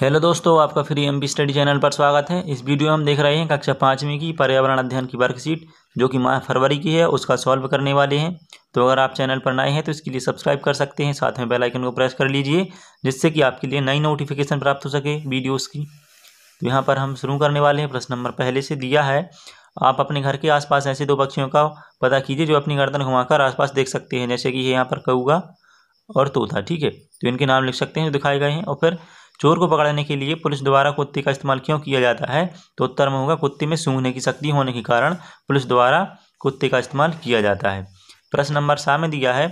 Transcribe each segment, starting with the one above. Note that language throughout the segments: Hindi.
हेलो दोस्तों आपका फ्री एमपी स्टडी चैनल पर स्वागत है इस वीडियो में हम देख रहे हैं कक्षा पाँचवीं की पर्यावरण अध्ययन की वर्कशीट जो कि माह फरवरी की है उसका सॉल्व करने वाले हैं तो अगर आप चैनल पर नए हैं तो इसके लिए सब्सक्राइब कर सकते हैं साथ में बेल आइकन को प्रेस कर लीजिए जिससे कि आपके लिए नई नोटिफिकेशन प्राप्त हो सके वीडियोज़ की तो यहाँ पर हम शुरू करने वाले हैं प्रश्न नंबर पहले से दिया है आप अपने घर के आसपास ऐसे दो पक्षियों का पता कीजिए जो अपनी गर्दन घुमाकर आसपास देख सकते हैं जैसे कि ये यहाँ पर कौगा और तोता ठीक है तो इनके नाम लिख सकते हैं जो दिखाए गए हैं और फिर चोर को पकड़ने के लिए पुलिस द्वारा कुत्ते का इस्तेमाल क्यों किया जाता है तो उत्तर में होगा कुत्ते में सूंघने की शक्ति होने के कारण पुलिस द्वारा कुत्ते का इस्तेमाल किया जाता है प्रश्न नंबर सात में दिया है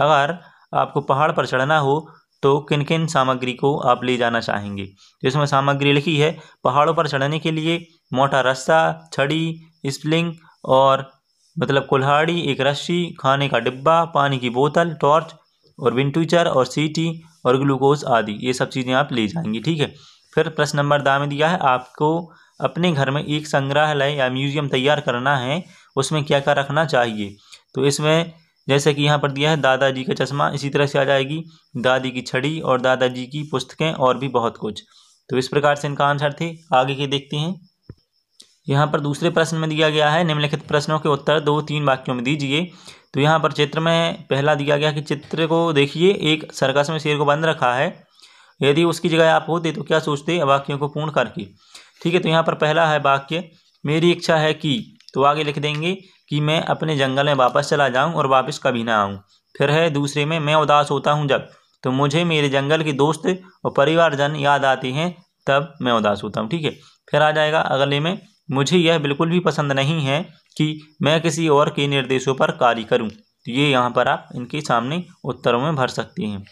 अगर आपको पहाड़ पर चढ़ना हो तो किन किन सामग्री को आप ले जाना चाहेंगे जिसमें तो सामग्री लिखी है पहाड़ों पर चढ़ने के लिए मोटा रस्सा छड़ी स्प्लिंग और मतलब कुल्हाड़ी एक रस्सी खाने का डिब्बा पानी की बोतल टॉर्च और विंटूचर और सीटी और ग्लूकोज आदि ये सब चीज़ें आप ले जाएंगी ठीक है फिर प्रश्न नंबर दा में दिया है आपको अपने घर में एक संग्रहालय या म्यूजियम तैयार करना है उसमें क्या क्या रखना चाहिए तो इसमें जैसे कि यहाँ पर दिया है दादाजी का चश्मा इसी तरह से आ जाएगी दादी की छड़ी और दादाजी की पुस्तकें और भी बहुत कुछ तो इस प्रकार से इनका आंसर थे आगे के देखते हैं यहाँ पर दूसरे प्रश्न में दिया गया है निम्नलिखित प्रश्नों के उत्तर दो तीन वाक्यों में दीजिए तो यहाँ पर चित्र में पहला दिया गया कि चित्र को देखिए एक सर्कस में शेर को बंद रखा है यदि उसकी जगह आप होते तो क्या सोचते वाक्यों को पूर्ण करके ठीक है तो यहाँ पर पहला है वाक्य मेरी इच्छा है कि तो आगे लिख देंगे कि मैं अपने जंगल में वापस चला जाऊँ और वापस कभी ना आऊँ फिर है दूसरे में मैं उदास होता हूँ जब तो मुझे मेरे जंगल के दोस्त और परिवारजन याद आते हैं तब मैं उदास होता हूँ ठीक है फिर आ जाएगा अगले में मुझे यह बिल्कुल भी पसंद नहीं है कि मैं किसी और के निर्देशों पर कार्य करूं तो ये यहाँ पर आप इनके सामने उत्तरों में भर सकते हैं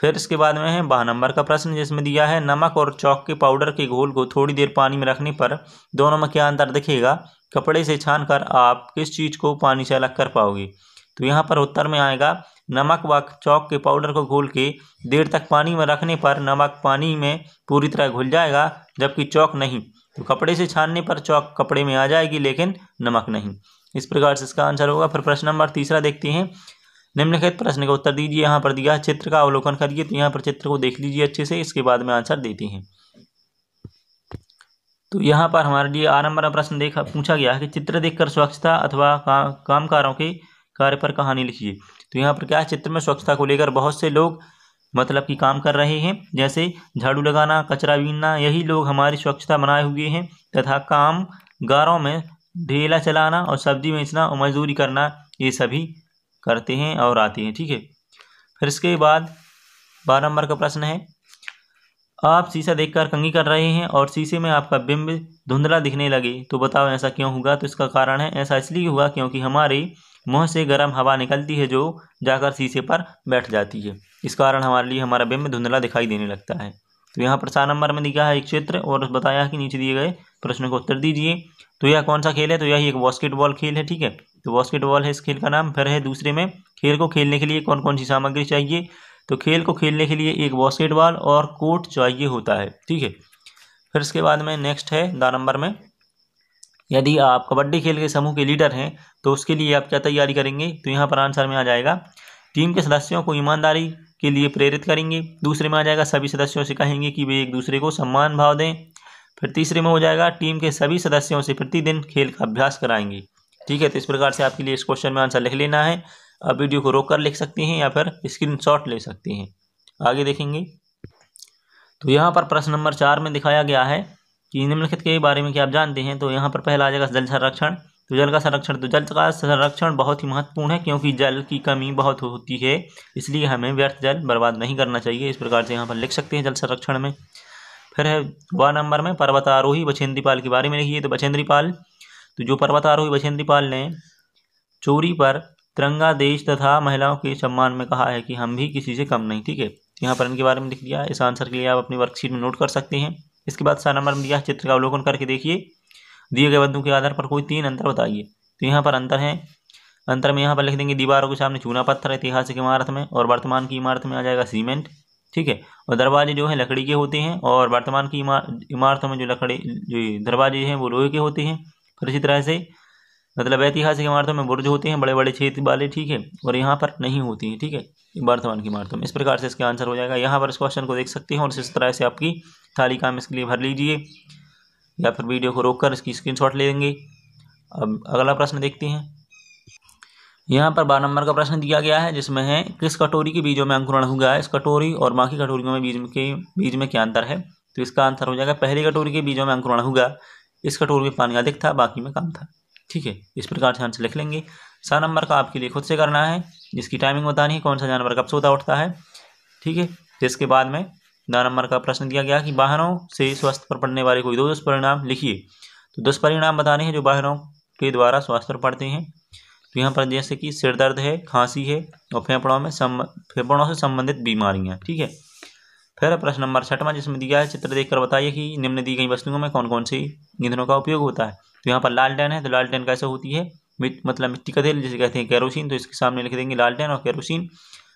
फिर इसके बाद में है बारह नंबर का प्रश्न जिसमें दिया है नमक और चौक के पाउडर के घोल को थोड़ी देर पानी में रखने पर दोनों में क्या अंतर दिखेगा कपड़े से छान कर आप किस चीज़ को पानी से अलग कर पाओगे तो यहाँ पर उत्तर में आएगा नमक व चौक के पाउडर को घोल के देर तक पानी में रखने पर नमक पानी में पूरी तरह घुल जाएगा जबकि चौक नहीं तो कपड़े से छानने पर चौक कपड़े में आ जाएगी लेकिन नमक नहीं इस प्रकार से इसका आंसर होगा फिर प्रश्न नंबर तीसरा देखते हैं निम्नलिखित प्रश्न का उत्तर दीजिए यहाँ पर दिया चित्र का अवलोकन करिए तो यहाँ पर चित्र को देख लीजिए अच्छे से इसके बाद में आंसर देते हैं तो यहाँ पर हमारे लिए आरंभ प्रश्न देखा पूछा गया है कि चित्र देखकर स्वच्छता अथवा का, कामकारों के कार्य पर कहानी लिखिए तो यहाँ पर क्या है चित्र में स्वच्छता को लेकर बहुत से लोग मतलब कि काम कर रहे हैं जैसे झाड़ू लगाना कचरा बीनना यही लोग हमारी स्वच्छता बनाए हुए हैं तथा काम गारों में ढेला चलाना और सब्जी बेचना और मजदूरी करना ये सभी करते हैं और आते हैं ठीक है फिर इसके बाद बारह नंबर का प्रश्न है आप शीशा देखकर कंगी कर रहे हैं और शीशे में आपका बिंब धुंधला दिखने लगे तो बताओ ऐसा क्यों होगा तो इसका कारण है ऐसा इसलिए हुआ क्योंकि हमारे मुँह से गर्म हवा निकलती है जो जाकर शीशे पर बैठ जाती है इस कारण हमारे लिए हमारा बिंब धुंधला दिखाई देने लगता है तो यहाँ पर नंबर में दिखा है एक क्षेत्र और बताया कि नीचे दिए गए प्रश्न को उत्तर दीजिए तो यह कौन सा खेल है तो यही एक बास्केटबॉल खेल है ठीक है तो बास्केटबॉल है इस खेल का नाम फिर है दूसरे में खेल को खेलने के लिए कौन कौन सी सामग्री चाहिए तो खेल को खेलने के लिए एक बास्केटबॉल और कोट चाहिए होता है ठीक है फिर इसके बाद में नेक्स्ट है दा नंबर में यदि आप कबड्डी खेल के समूह के लीडर हैं तो उसके लिए आप क्या तैयारी करेंगे तो यहाँ पर आंसर में आ जाएगा टीम के सदस्यों को ईमानदारी के लिए प्रेरित करेंगे दूसरे में आ जाएगा सभी सदस्यों से कहेंगे कि वे एक दूसरे को सम्मान भाव दें फिर तीसरे में हो जाएगा टीम के सभी सदस्यों से प्रतिदिन खेल का अभ्यास कराएंगे ठीक है तो इस प्रकार से आपके लिए इस क्वेश्चन में आंसर लिख लेना है आप वीडियो को रोक कर लिख सकते हैं या फिर स्क्रीनशॉट ले सकते हैं आगे देखेंगे तो यहाँ पर प्रश्न नंबर चार में दिखाया गया है कि निम्नलिखित के बारे में क्या आप जानते हैं तो यहाँ पर पहला आ जाएगा जल संरक्षण तो जल का संरक्षण तो जल का संरक्षण बहुत ही महत्वपूर्ण है क्योंकि जल की कमी बहुत होती है इसलिए हमें व्यर्थ जल बर्बाद नहीं करना चाहिए इस प्रकार से यहाँ पर लिख सकते हैं जल संरक्षण में फिर है वह नंबर में पर्वतारोही बछेंद्रीपाल के बारे में लिखिए तो पाल तो जो पर्वतारोही बछेंद्रीपाल ने चोरी पर तिरंगा देश तथा महिलाओं के सम्मान में कहा है कि हम भी किसी से कम नहीं ठीक है तो यहाँ पर इनके बारे में लिख दिया इस आंसर के लिए आप अपनी वर्कशीट में नोट कर सकते हैं इसके बाद सा नंबर में दिया चित्र का अवलोकन करके देखिए दिए गए बदों के आधार पर कोई तीन अंतर बताइए तो यहाँ पर अंतर है अंतर में यहाँ पर लिख देंगे दीवारों के सामने चूना पत्थर ऐतिहासिक इमारत में और वर्तमान की इमारत में आ जाएगा सीमेंट ठीक है और दरवाजे जो है लकड़ी के होते हैं और वर्तमान की इमारतों में जो लकड़ी जो दरवाजे हैं वो लोहे के होते हैं फिर इसी तरह से मतलब ऐतिहासिक इमारतों में बुर्ज होते हैं बड़े बड़े छेद वाले ठीक है और यहाँ पर नहीं होती हैं ठीक है वर्तमान की इमारतों में इस प्रकार से इसका आंसर हो जाएगा यहाँ पर इस क्वेश्चन को देख सकते हैं और इस तरह से आपकी थाली काम इसके लिए भर लीजिए या फिर वीडियो को रोककर इसकी स्क्रीनशॉट ले लेंगे अब अगला प्रश्न देखते हैं यहाँ पर बारह नंबर का प्रश्न दिया गया है जिसमें है किस कटोरी के बीजों में अंकुरण हुआ है इस कटोरी और बाकी कटोरियों में बीज के बीज में क्या अंतर है तो इसका आंसर हो जाएगा पहली कटोरी के बीजों में अंकुरण हुआ इस कटोरी में पानी अधिक था बाकी में कम था ठीक है इस प्रकार से आंसर लिख लेंगे सात नंबर का आपके लिए खुद से करना है जिसकी टाइमिंग बतानी है कौन सा जानवर कब सोता उठता है ठीक है जिसके बाद में नौ नंबर का प्रश्न दिया गया कि बाहरों से स्वास्थ्य पर पड़ने वाले कोई दो दुष्परिणाम लिखिए तो दुष्परिणाम बताने हैं जो बाहरों के द्वारा स्वास्थ्य पर पड़ते हैं तो यहाँ पर जैसे कि सिर दर्द है खांसी है और फेफड़ों में सम फेफड़ों से संबंधित बीमारियाँ ठीक है फिर प्रश्न नंबर छठवां जिसमें दिया है चित्र देखकर बताइए कि निम्न दी गई वस्तुओं में कौन कौन सी ईंधनों का उपयोग होता है तो यहाँ पर लालटेन है तो लालटेन कैसे होती है मतलब मिट्टी का तेल जिसे कहते हैं कैरोसिन तो इसके सामने लिख देंगे लालटेन और कैरोसिन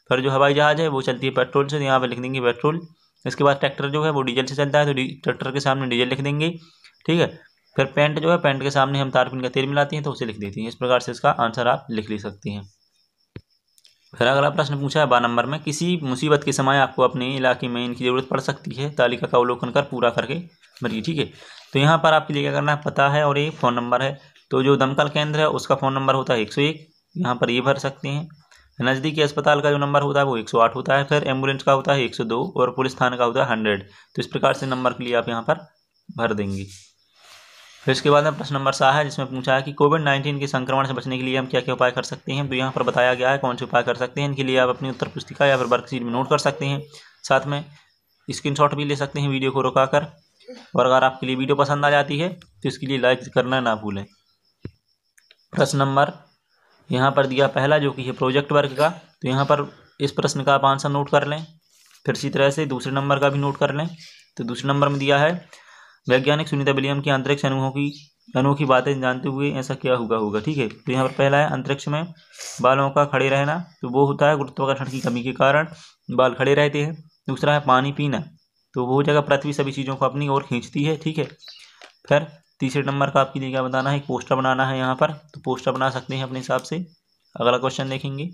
फिर जो हवाई जहाज़ है वो चलती है पेट्रोल से तो यहाँ पर लिख देंगे पेट्रोल इसके बाद ट्रैक्टर जो है वो डीजल से चलता है तो ट्रैक्टर के सामने डीजल लिख देंगे ठीक है फिर पेंट जो है पेंट के सामने हम तारपिन का तेल मिलाते हैं तो उसे लिख देते हैं इस प्रकार से इसका आंसर आप लिख ले सकते हैं फिर अगला प्रश्न पूछा है बारह नंबर में किसी मुसीबत के समय आपको अपने इलाके में इनकी ज़रूरत पड़ सकती है तालिका का अवलोकन कर पूरा करके भरिए ठीक है तो यहाँ पर आपके लिए क्या करना है पता है और ये फ़ोन नंबर है तो जो दमकल केंद्र है उसका फ़ोन नंबर होता है एक सौ एक यहाँ पर ये भर सकते हैं नज़दीकी अस्पताल का जो नंबर होता है वो 108 होता है फिर एम्बुलेंस का होता है 102 और पुलिस थाने का होता है 100 तो इस प्रकार से नंबर के लिए आप यहाँ पर भर देंगे फिर इसके बाद में प्रश्न नंबर सा है जिसमें पूछा है कि कोविड नाइन्टीन के संक्रमण से बचने के लिए हम क्या क्या उपाय कर सकते हैं तो यहाँ पर बताया गया है कौन से उपाय कर सकते हैं इनके लिए आप अपनी उत्तर पुस्तिका या फिर वर्कशीट में नोट कर सकते हैं साथ में शॉट भी ले सकते हैं वीडियो को रुका कर और अगर आपके लिए वीडियो पसंद आ जाती है तो इसके लिए लाइक करना ना भूलें प्रश्न नंबर यहाँ पर दिया पहला जो कि है प्रोजेक्ट वर्क का तो यहाँ पर इस प्रश्न का आप आंसर नोट कर लें फिर इसी तरह से दूसरे नंबर का भी नोट कर लें तो दूसरे नंबर में दिया है वैज्ञानिक सुनीता विलियम की अंतरिक्ष अनुभव की अनोखी बातें जानते हुए ऐसा क्या हुआ होगा ठीक है तो यहाँ पर पहला है अंतरिक्ष में बालों का खड़े रहना तो वो होता है गुरुत्वाकर्षण की कमी के कारण बाल खड़े रहते हैं दूसरा है पानी पीना तो वो जगह पृथ्वी सभी चीज़ों को अपनी ओर खींचती है ठीक है फिर तीसरे नंबर का आपके लिए क्या बताना है पोस्टर बनाना है यहाँ पर तो पोस्टर बना सकते हैं अपने हिसाब से अगला क्वेश्चन देखेंगे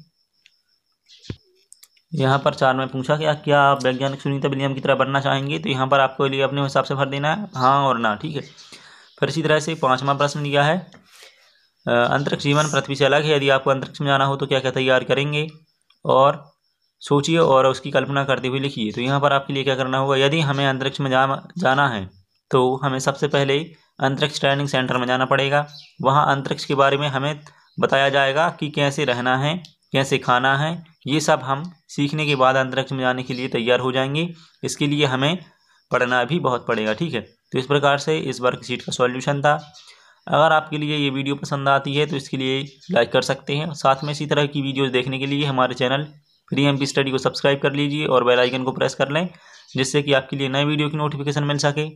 यहाँ पर चार में पूछा क्या क्या आप वैज्ञानिक सुनीता विलियम की तरह बनना चाहेंगे तो यहाँ पर आपको लिए अपने हिसाब से भर देना है हाँ और ना ठीक है फिर इसी तरह से पाँचवा प्रश्न दिया है अंतरिक्ष जीवन पृथ्वी से अलग है यदि आपको अंतरिक्ष में जाना हो तो क्या क्या तैयार करेंगे और सोचिए और उसकी कल्पना करते हुए लिखिए तो यहाँ पर आपके लिए क्या करना होगा यदि हमें अंतरिक्ष में जाना है तो हमें सबसे पहले अंतरिक्ष ट्रेनिंग सेंटर में जाना पड़ेगा वहाँ अंतरिक्ष के बारे में हमें बताया जाएगा कि कैसे रहना है कैसे खाना है ये सब हम सीखने के बाद अंतरिक्ष में जाने के लिए तैयार हो जाएंगे इसके लिए हमें पढ़ना भी बहुत पड़ेगा ठीक है तो इस प्रकार से इस वर्कशीट का सॉल्यूशन था अगर आपके लिए ये वीडियो पसंद आती है तो इसके लिए लाइक कर सकते हैं साथ में इसी तरह की वीडियोस देखने के लिए हमारे चैनल फ्री एम स्टडी को सब्सक्राइब कर लीजिए और बेल आइकन को प्रेस कर लें जिससे कि आपके लिए नए वीडियो की नोटिफिकेशन मिल सके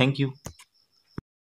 थैंक यू